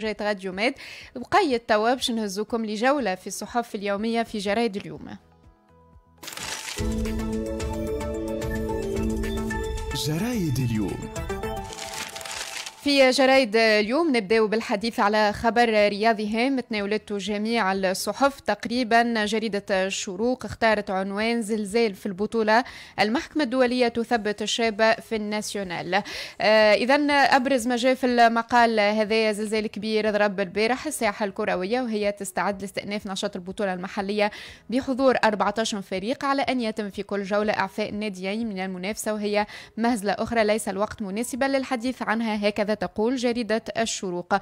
جاية راديو ميد بقيت توا باش نهزوكم لجولة في الصحف اليومية في جرايد اليوم جرايد اليوم في جرايد اليوم نبداو بالحديث على خبر رياضي هام تناولته جميع الصحف تقريبا جريدة الشروق اختارت عنوان زلزال في البطولة المحكمة الدولية تثبت الشاب في الناسيونال آه إذا أبرز ما جاء في المقال هذا زلزال كبير ضرب البارح الساحة الكروية وهي تستعد لاستئناف نشاط البطولة المحلية بحضور 14 فريق على أن يتم في كل جولة إعفاء ناديين من المنافسة وهي مهزلة أخرى ليس الوقت مناسبا للحديث عنها هكذا تقول جريدة الشروق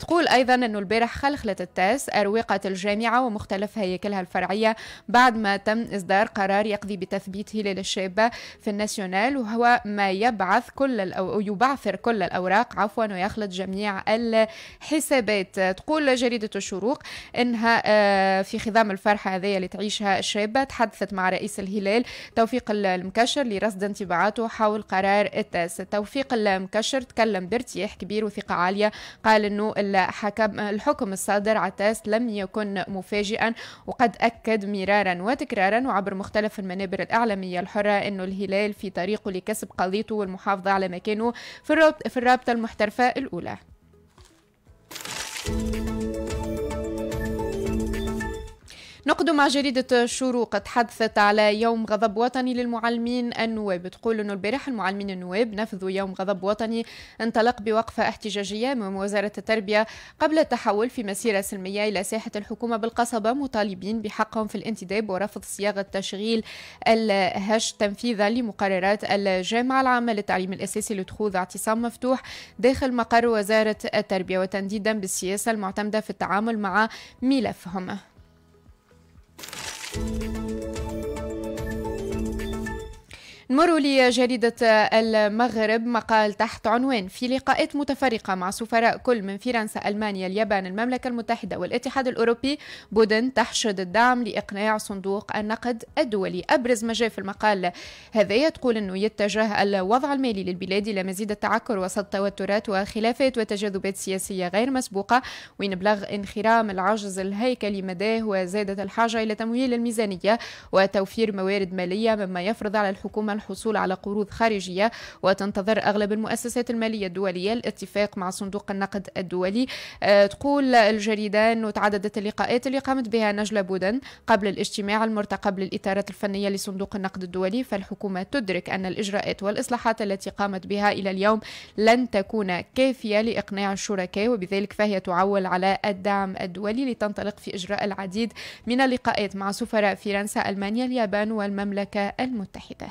تقول أيضا أنه البارح خلخلت التاس أروقة الجامعة ومختلف هياكلها الفرعية بعد ما تم إصدار قرار يقضي بتثبيت هلال الشابة في الناسيونال وهو ما يبعث كل الأو... يبعثر كل الأوراق عفوا ويخلط جميع الحسابات تقول جريدة الشروق أنها آه، في خضام الفرحة هذه اللي تعيشها الشابة تحدثت مع رئيس الهلال توفيق المكشر لرصد انطباعاته حول قرار التاس توفيق المكشر تكلم بارتياح ارتياح كبير وثقة عالية قال أنه الحكم, الحكم الصادر عتاس لم يكن مفاجئا وقد أكد مرارا وتكرارا وعبر مختلف المنابر الإعلامية الحرة أنه الهلال في طريقه لكسب قضيته والمحافظة على مكانه في الرابطة المحترفة الأولى نقدم مع جريدة شروق تحدثت على يوم غضب وطني للمعلمين النواب تقول أنه البارح المعلمين النواب نفذوا يوم غضب وطني انطلق بوقفة احتجاجية من وزارة التربية قبل التحول في مسيرة سلمية إلى ساحة الحكومة بالقصبة مطالبين بحقهم في الانتداب ورفض صياغة تشغيل الهش تنفيذا لمقررات الجامعة العامة للتعليم الأساسي لتخوض اعتصام مفتوح داخل مقر وزارة التربية وتنديدا بالسياسة المعتمدة في التعامل مع ملفهم Thank you. نمر لجريدة المغرب مقال تحت عنوان في لقاءات متفرقة مع سفراء كل من فرنسا ألمانيا اليابان المملكة المتحدة والاتحاد الأوروبي بودن تحشد الدعم لإقناع صندوق النقد الدولي أبرز ما جاء في المقال هذا تقول أنه يتجه الوضع المالي للبلاد إلى مزيد التعكر وسط توترات وخلافات وتجاذبات سياسية غير مسبوقة وين بلغ انخرام العجز الهيكلي مداه وزادت الحاجة إلى تمويل الميزانية وتوفير موارد مالية مما يفرض على الحكومة الحصول على قروض خارجية وتنتظر أغلب المؤسسات المالية الدولية الاتفاق مع صندوق النقد الدولي آه، تقول الجريدة أنه تعددت اللقاءات اللي قامت بها نجلة بودن قبل الاجتماع المرتقب للإطارات الفنية لصندوق النقد الدولي فالحكومة تدرك أن الإجراءات والإصلاحات التي قامت بها إلى اليوم لن تكون كافية لإقناع الشركاء وبذلك فهي تعول على الدعم الدولي لتنطلق في إجراء العديد من اللقاءات مع سفراء فرنسا ألمانيا اليابان والمملكة المتحدة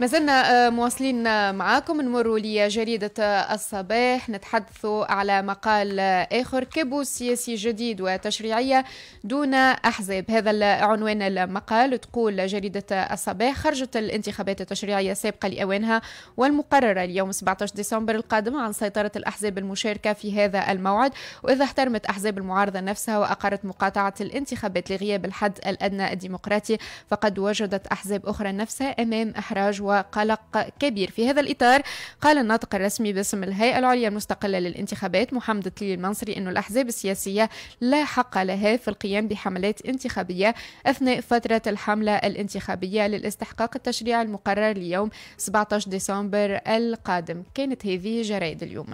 ما زلنا آه، مواصلين آه، معاكم نمروا لجريدة آه، الصباح نتحدث على مقال آخر كابوس سياسي جديد وتشريعية دون أحزاب هذا عنوان المقال تقول جريدة الصباح خرجت الانتخابات التشريعية السابقة لأوانها والمقررة اليوم 17 ديسمبر القادم عن سيطرة الأحزاب المشاركة في هذا الموعد وإذا احترمت أحزاب المعارضة نفسها وأقرت مقاطعة الانتخابات لغياب الحد الأدنى الديمقراطي فقد وجدت أحزاب أخرى نفسها أمام إحراج وقلق كبير في هذا الإطار قال الناطق الرسمي باسم الهيئة العليا المستقلة للانتخابات محمد طليل المنصري أن الأحزاب السياسية لا حق لها في القيام بحملات انتخابية أثناء فترة الحملة الانتخابية للاستحقاق التشريع المقرر ليوم 17 ديسمبر القادم كانت هذه جرائد اليوم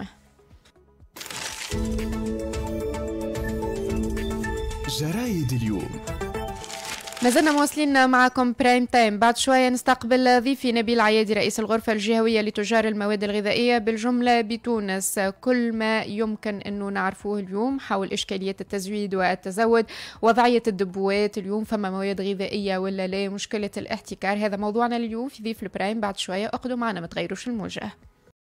جرايد اليوم ما زلنا مواصلين معكم برايم تايم بعد شوية نستقبل ضيفي نبيل عيادي رئيس الغرفة الجهوية لتجار المواد الغذائية بالجملة بتونس كل ما يمكن أنه نعرفوه اليوم حول إشكاليات التزويد والتزود وضعية الدبوات اليوم فما مواد غذائية ولا لا مشكلة الاحتكار هذا موضوعنا اليوم في ضيف البرايم بعد شوية أقدم معنا ما تغيروش الموجة